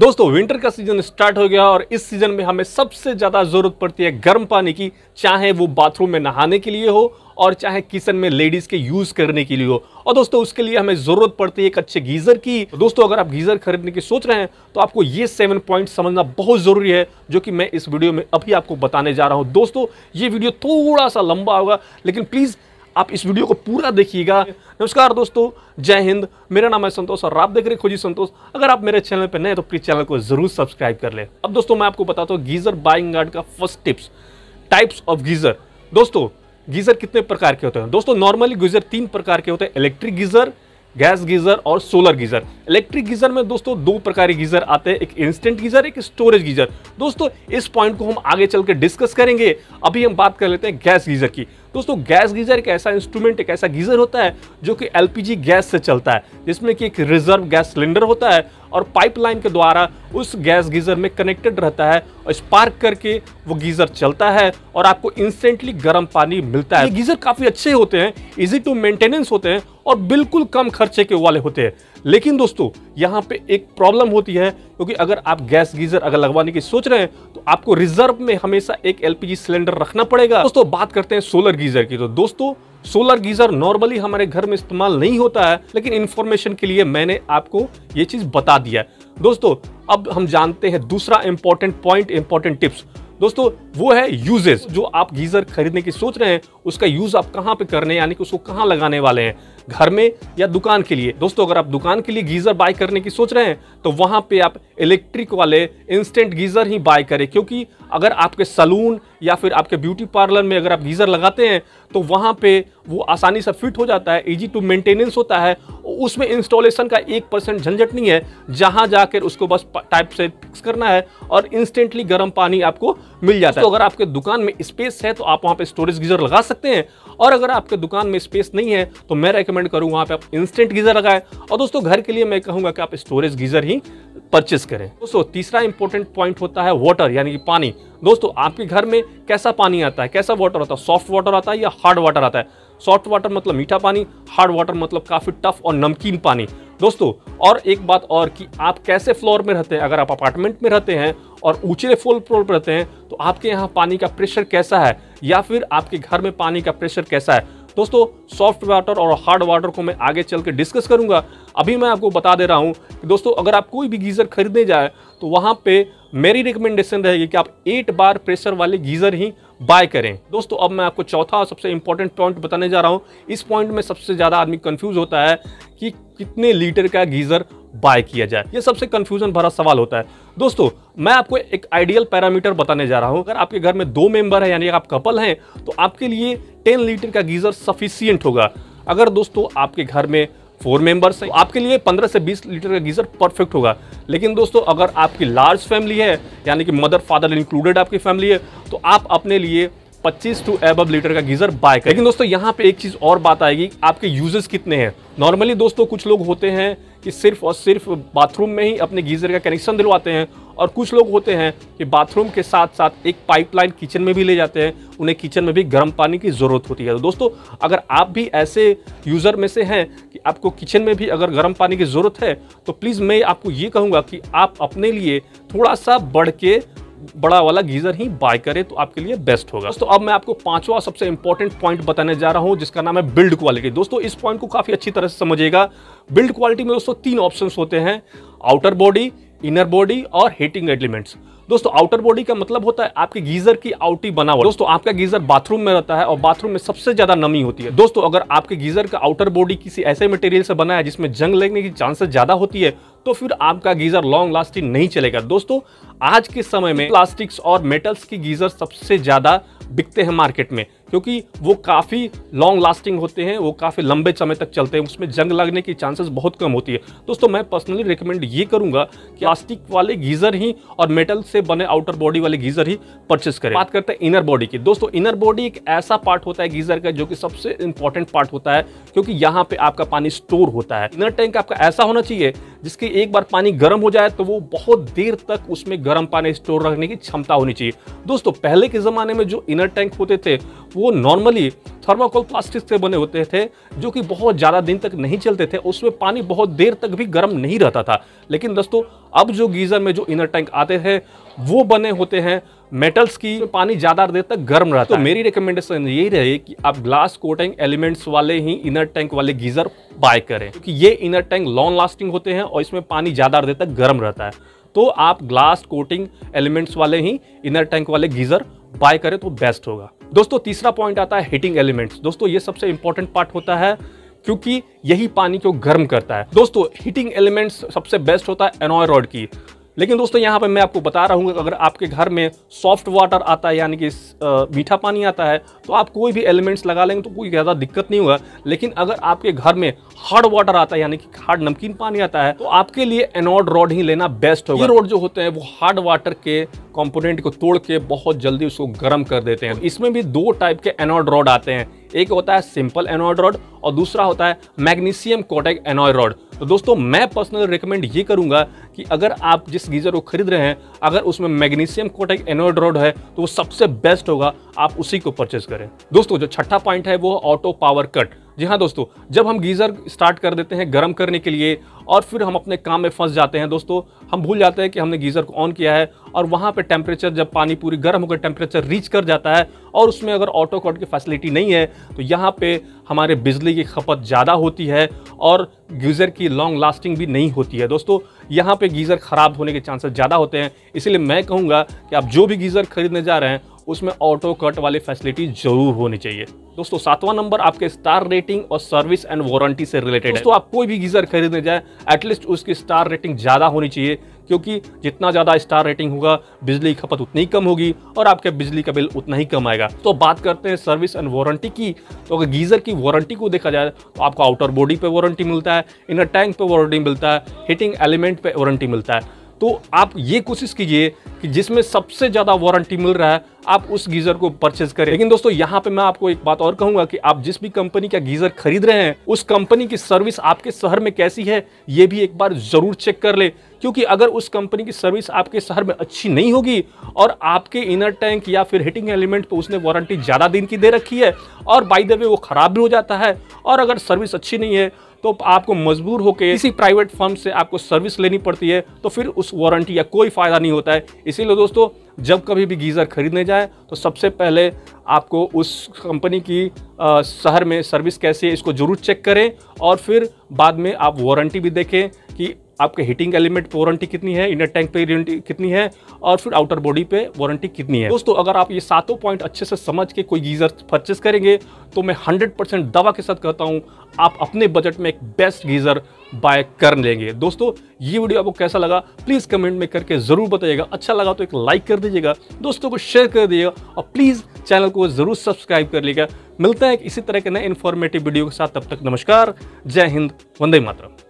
दोस्तों विंटर का season start हो गया और इस सीजन में हमें सबसे ज़्यादा ज़रूरत पड़ती है गर्म पानी की चाहे वो बाथरूम में नहाने के लिए हो और चाहे किचन में लेडीज़ के यूज़ करने के लिए हो और दोस्तों उसके लिए हमें ज़रूरत पड़ती है एक अच्छे गीज़र की दोस्तों अगर आप गीज़र खरीदने की सोच रहे हैं तो आपको ये सेवन पॉइंट समझना बहुत ज़रूरी है जो कि मैं इस वीडियो में अभी आपको बताने जा रहा हूँ दोस्तों ये वीडियो थोड़ा सा लंबा होगा लेकिन प्लीज़ आप इस वीडियो को पूरा देखिएगा नमस्कार दोस्तों जय हिंद मेरा नाम है संतोष और आप देख रहे खोजी संतोष अगर आप मेरे चैनल पर नए तो प्लीज चैनल को जरूर सब्सक्राइब कर लें अब दोस्तों मैं आपको बताता हूँ गीजर बाइंग गार्ड का first tips types of geyser दोस्तों गीजर कितने प्रकार के होते हैं दोस्तों नॉर्मली गीजर तीन प्रकार के होते हैं इलेक्ट्रिक गीजर गैस गीजर और सोलर गीजर इलेक्ट्रिक गीजर में दोस्तों दो प्रकार के गीजर आते हैं एक इंस्टेंट गीजर एक स्टोरेज गीजर दोस्तों इस पॉइंट को हम आगे चल के डिस्कस करेंगे अभी हम बात कर लेते हैं गैस गीजर की दोस्तों गैस गीजर एक ऐसा इंस्ट्रूमेंट एक ऐसा गीजर होता है जो कि एलपीजी गैस से चलता है जिसमें कि एक रिजर्व गैस सिलेंडर होता है और पाइपलाइन के द्वारा उस गैस गीजर में कनेक्टेड रहता है और स्पार्क करके वो गीजर चलता है और आपको इंस्टेंटली गर्म पानी मिलता है गीजर काफ़ी अच्छे होते हैं इजी टू मेंटेनेंस होते हैं और बिल्कुल कम खर्चे के वाले होते हैं लेकिन दोस्तों यहाँ पे एक प्रॉब्लम होती है क्योंकि अगर आप गैस गीजर अगर लगवाने की सोच रहे हैं तो आपको रिजर्व में हमेशा एक एलपीजी सिलेंडर रखना पड़ेगा दोस्तों बात करते हैं सोलर गीजर की तो दोस्तों सोलर गीजर नॉर्मली हमारे घर में इस्तेमाल नहीं होता है लेकिन इन्फॉर्मेशन के लिए मैंने आपको ये चीज़ बता दिया है दोस्तों अब हम जानते हैं दूसरा इंपॉर्टेंट पॉइंट इम्पॉर्टेंट टिप्स दोस्तों वो है यूजेस जो आप गीज़र खरीदने की सोच रहे हैं उसका यूज़ आप कहाँ पे करने यानी कि उसको कहाँ लगाने वाले हैं घर में या दुकान के लिए दोस्तों अगर आप दुकान के लिए गीज़र बाय करने की सोच रहे हैं तो वहाँ पे आप इलेक्ट्रिक वाले इंस्टेंट गीज़र ही बाय करें क्योंकि अगर आपके सलून या फिर आपके ब्यूटी पार्लर में अगर आप गीज़र लगाते हैं तो वहाँ पे वो आसानी से फिट हो जाता है इजी टू मेंटेनेंस होता है उसमें इंस्टॉलेशन का एक परसेंट झंझट नहीं है जहाँ जाकर उसको बस टाइप से फिक्स करना है और इंस्टेंटली गर्म पानी आपको मिल जाता है तो अगर आपके दुकान में स्पेस है तो आप वहाँ पर स्टोरेज गीज़र लगा सकते हैं और अगर आपके दुकान में स्पेस नहीं है तो मैं रेकमेंड करूँ वहाँ पर आप इंस्टेंट गीज़र लगाएं और दोस्तों घर के लिए मैं कहूँगा कि आप स्टोरेज गीज़र ही परचेस करें दोस्तों तीसरा इंपॉर्टेंट पॉइंट होता है वाटर यानी कि पानी दोस्तों आपके घर में कैसा पानी आता है कैसा वाटर आता है सॉफ्ट वाटर आता है या हार्ड वाटर आता है सॉफ्ट वाटर मतलब मीठा पानी हार्ड वाटर मतलब काफ़ी टफ और नमकीन पानी दोस्तों और एक बात और कि आप कैसे फ्लोर में रहते हैं अगर आप अपार्टमेंट में रहते हैं और ऊंचे फ्लोर पर रहते हैं तो आपके यहाँ पानी का प्रेशर कैसा है या फिर आपके घर में पानी का प्रेशर कैसा है दोस्तों सॉफ्ट वाटर और हार्ड वाटर को मैं आगे चल के डिस्कस करूँगा अभी मैं आपको बता दे रहा हूँ कि दोस्तों अगर आप कोई भी गीज़र खरीदने जाए तो वहाँ पे मेरी रिकमेंडेशन रहेगी कि आप एट बार प्रेशर वाले गीज़र ही बाय करें दोस्तों अब मैं आपको चौथा और सबसे इंपॉर्टेंट पॉइंट बताने जा रहा हूँ इस पॉइंट में सबसे ज़्यादा आदमी कन्फ्यूज़ होता है कि कितने लीटर का गीज़र बाय किया जाए ये सबसे कंफ्यूजन भरा सवाल होता है दोस्तों मैं आपको एक आइडियल पैरामीटर बताने जा रहा हूँ अगर आपके घर में दो मेंबर हैं यानी आप कपल हैं तो आपके लिए टेन लीटर का गीज़र सफिशियंट होगा अगर दोस्तों आपके घर में फोर मेंबर्स हैं आपके लिए 15 से 20 लीटर का गीज़र परफेक्ट होगा लेकिन दोस्तों अगर आपकी लार्ज फैमिली है यानी कि मदर फादर इंक्लूडेड आपकी फैमिली है तो आप अपने लिए 25 टू एब लीटर का गीजर बाय करें लेकिन दोस्तों यहाँ पे एक चीज़ और बात आएगी आपके यूजेस कितने हैं नॉर्मली दोस्तों कुछ लोग होते हैं कि सिर्फ और सिर्फ बाथरूम में ही अपने गीजर का कनेक्शन दिलवाते हैं और कुछ लोग होते हैं कि बाथरूम के साथ साथ एक पाइपलाइन किचन में भी ले जाते हैं उन्हें किचन में भी गर्म पानी की ज़रूरत होती है तो दोस्तों अगर आप भी ऐसे यूज़र में से हैं कि आपको किचन में भी अगर गर्म पानी की ज़रूरत है तो प्लीज़ मैं आपको ये कहूँगा कि आप अपने लिए थोड़ा सा बढ़ के बड़ा वाला गीजर ही बाय करें तो आपके लिए बेस्ट होगा दोस्तों अब मैं आपको पांचवा सबसे इंपॉर्टेंट पॉइंट बताने जा रहा हूं जिसका नाम है बिल्ड क्वालिटी दोस्तों इस पॉइंट को काफी अच्छी तरह से समझिएगा बिल्ड क्वालिटी में दोस्तों तीन ऑप्शन होते हैं आउटर बॉडी इनर बॉडी और हीटिंग एलिमेंट्स दोस्तों आउटर बॉडी का मतलब होता है आपके गीजर की आउटी हुआ दोस्तों आपका गीजर बाथरूम में रहता है और बाथरूम में सबसे ज्यादा नमी होती है दोस्तों अगर आपके गीजर का आउटर बॉडी किसी ऐसे मटेरियल से बना है जिसमें जंग लगने की चांसेस ज्यादा होती है तो फिर आपका गीज़र लॉन्ग लास्टिंग नहीं चलेगा दोस्तों आज के समय में प्लास्टिक्स और मेटल्स की गीज़र सबसे ज़्यादा बिकते हैं मार्केट में क्योंकि वो काफ़ी लॉन्ग लास्टिंग होते हैं वो काफ़ी लंबे समय तक चलते हैं उसमें जंग लगने की चांसेस बहुत कम होती है दोस्तों मैं पर्सनली रिकमेंड ये करूंगा कि प्लास्टिक वाले गीज़र ही और मेटल से बने आउटर बॉडी वाले गीज़र ही परचेस करें बात करते हैं इनर बॉडी की दोस्तों इनर बॉडी एक ऐसा पार्ट होता है गीज़र का जो कि सबसे इंपॉर्टेंट पार्ट होता है क्योंकि यहाँ पे आपका पानी स्टोर होता है इनर टैंक आपका ऐसा होना चाहिए जिसके एक बार पानी गर्म हो जाए तो वो बहुत देर तक उसमें गर्म पानी स्टोर रखने की क्षमता होनी चाहिए दोस्तों पहले के ज़माने में जो इनर टैंक होते थे वो नॉर्मली थर्माकोल प्लास्टिक से बने होते थे जो कि बहुत ज़्यादा दिन तक नहीं चलते थे उसमें पानी बहुत देर तक भी गर्म नहीं रहता था लेकिन दोस्तों अब जो गीज़र में जो इनर टैंक आते हैं वो बने होते हैं मेटल्स की तो पानी ज़्यादा देर तक गर्म रहता तो है मेरी रिकमेंडेशन यही रहे कि आप ग्लास कोटिंग एलिमेंट्स वाले ही इनर टैंक वाले गीज़र बाय करें क्योंकि ये इनर टैंक लॉन्ग लास्टिंग होते हैं और इसमें पानी ज़्यादा देर तक गर्म रहता है तो आप ग्लास कोटिंग एलिमेंट्स वाले ही इनर टैंक वाले गीज़र बाय करें तो बेस्ट होगा दोस्तों तीसरा पॉइंट आता है हीटिंग एलिमेंट्स दोस्तों ये सबसे इंपॉर्टेंट पार्ट होता है क्योंकि यही पानी को गर्म करता है दोस्तों हीटिंग एलिमेंट्स सबसे बेस्ट होता है एनॉय रॉड की लेकिन दोस्तों यहाँ पर मैं आपको बता रहा हूँ अगर आपके घर में सॉफ्ट वाटर आता है यानी कि मीठा पानी आता है तो आप कोई भी एलिमेंट्स लगा लेंगे तो कोई ज़्यादा दिक्कत नहीं होगा लेकिन अगर आपके घर में हार्ड वाटर आता है यानी कि हार्ड नमकीन पानी आता है तो आपके लिए एनॉड रॉड ही लेना बेस्ट होगा ये रोड जो होते हैं वो हार्ड वाटर के कॉम्पोनेंट को तोड़ के बहुत जल्दी उसको गर्म कर देते हैं इसमें भी दो टाइप के एनॉड रॉड आते हैं एक होता है सिंपल एनॉयड रॉड और दूसरा होता है मैग्नीशियम कोटेक एनॉयड रॉड तो दोस्तों मैं पर्सनली रिकमेंड ये करूंगा कि अगर आप जिस गीज़र को खरीद रहे हैं अगर उसमें मैग्नीशियम कोटेक एनोड रॉड है तो वो सबसे बेस्ट होगा आप उसी को परचेज करें दोस्तों जो छठा पॉइंट है वो ऑटो पावर कट जी हाँ दोस्तों जब हम गीज़र स्टार्ट कर देते हैं गर्म करने के लिए और फिर हम अपने काम में फंस जाते हैं दोस्तों हम भूल जाते हैं कि हमने गीज़र को ऑन किया है और वहाँ पे टेम्परेचर जब पानी पूरी गर्म होकर टेम्परेचर रीच कर जाता है और उसमें अगर ऑटो कॉट की फैसिलिटी नहीं है तो यहाँ पे हमारे बिजली की खपत ज़्यादा होती है और गीज़र की लॉन्ग लास्टिंग भी नहीं होती है दोस्तों यहाँ पर गीज़र ख़राब होने के चांसेस ज़्यादा होते हैं इसलिए मैं कहूँगा कि आप जो भी गीज़र खरीदने जा रहे हैं उसमें ऑटो कट वाली फैसिलिटी जरूर होनी चाहिए दोस्तों सातवां नंबर आपके स्टार रेटिंग और सर्विस एंड वारंटी से रिलेटेड है तो आप कोई भी गीजर खरीदने जाए एटलीस्ट उसकी स्टार रेटिंग ज़्यादा होनी चाहिए क्योंकि जितना ज़्यादा स्टार रेटिंग होगा बिजली की खपत उतनी कम होगी और आपके बिजली का बिल उतना ही कम आएगा तो बात करते हैं सर्विस एंड वारंटी की तो अगर गीज़र की वारंटी को देखा जाए तो आपको आउटर बॉडी पे वारंटी मिलता है इनर टैंक पे वारंटी मिलता है हीटिंग एलिमेंट पे वारंटी मिलता है तो आप ये कोशिश कीजिए कि जिसमें सबसे ज़्यादा वारंटी मिल रहा है आप उस गीजर को परचेज करें लेकिन दोस्तों यहाँ पे मैं आपको एक बात और कहूंगा कि आप जिस भी कंपनी का गीजर खरीद रहे हैं उस कंपनी की सर्विस आपके शहर में कैसी है ये भी एक बार जरूर चेक कर ले क्योंकि अगर उस कंपनी की सर्विस आपके शहर में अच्छी नहीं होगी और आपके इनर टैंक या फिर हीटिंग एलिमेंट पर उसने वारंटी ज़्यादा दिन की दे रखी है और बाई द वे वो ख़राब भी हो जाता है और अगर सर्विस अच्छी नहीं है तो आपको मजबूर होकर इसी प्राइवेट फर्म से आपको सर्विस लेनी पड़ती है तो फिर उस वारंटी या कोई फ़ायदा नहीं होता है इसीलिए दोस्तों जब कभी भी गीज़र खरीदने जाए तो सबसे पहले आपको उस कंपनी की शहर में सर्विस कैसी है इसको ज़रूर चेक करें और फिर बाद में आप वारंटी भी देखें कि आपके हीटिंग एलिमेंट पे वारंटी कितनी है इनर टैंक पे वारंटी कितनी है और फिर आउटर बॉडी पे वारंटी कितनी है दोस्तों अगर आप ये सातों पॉइंट अच्छे से समझ के कोई गीज़र परचेस करेंगे तो मैं 100 परसेंट दवा के साथ कहता हूँ आप अपने बजट में एक बेस्ट गीज़र बाय कर लेंगे दोस्तों ये वीडियो आपको कैसा लगा प्लीज़ कमेंट में करके ज़रूर बताइएगा अच्छा लगा तो एक लाइक कर दीजिएगा दोस्तों को शेयर कर दीजिएगा और प्लीज़ चैनल को ज़रूर सब्सक्राइब कर लीजिएगा मिलता है इसी तरह के नए इन्फॉर्मेटिव वीडियो के साथ तब तक नमस्कार जय हिंद वंदे मातरम